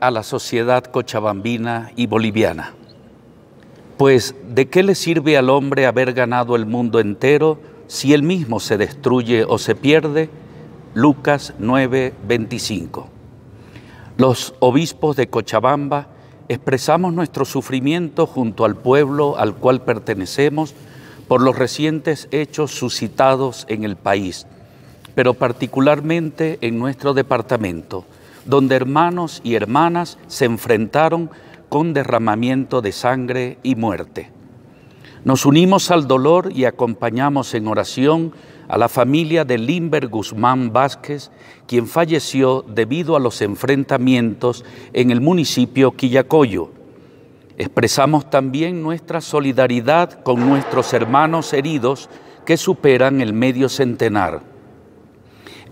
a la sociedad cochabambina y boliviana. Pues, ¿de qué le sirve al hombre haber ganado el mundo entero si él mismo se destruye o se pierde? Lucas 9:25. Los obispos de Cochabamba expresamos nuestro sufrimiento junto al pueblo al cual pertenecemos por los recientes hechos suscitados en el país, pero particularmente en nuestro departamento donde hermanos y hermanas se enfrentaron con derramamiento de sangre y muerte. Nos unimos al dolor y acompañamos en oración a la familia de Limber Guzmán Vázquez, quien falleció debido a los enfrentamientos en el municipio Quillacoyo. Expresamos también nuestra solidaridad con nuestros hermanos heridos que superan el medio centenar.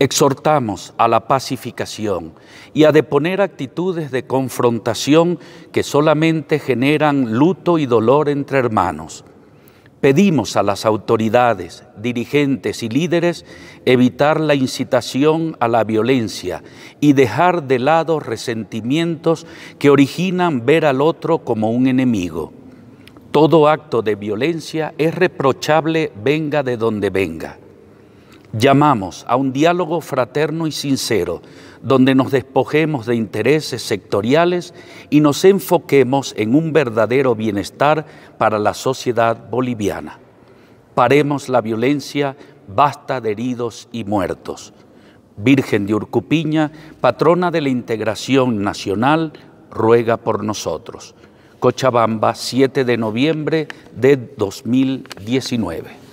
Exhortamos a la pacificación y a deponer actitudes de confrontación que solamente generan luto y dolor entre hermanos. Pedimos a las autoridades, dirigentes y líderes evitar la incitación a la violencia y dejar de lado resentimientos que originan ver al otro como un enemigo. Todo acto de violencia es reprochable venga de donde venga. Llamamos a un diálogo fraterno y sincero, donde nos despojemos de intereses sectoriales y nos enfoquemos en un verdadero bienestar para la sociedad boliviana. Paremos la violencia, basta de heridos y muertos. Virgen de Urcupiña, patrona de la integración nacional, ruega por nosotros. Cochabamba, 7 de noviembre de 2019.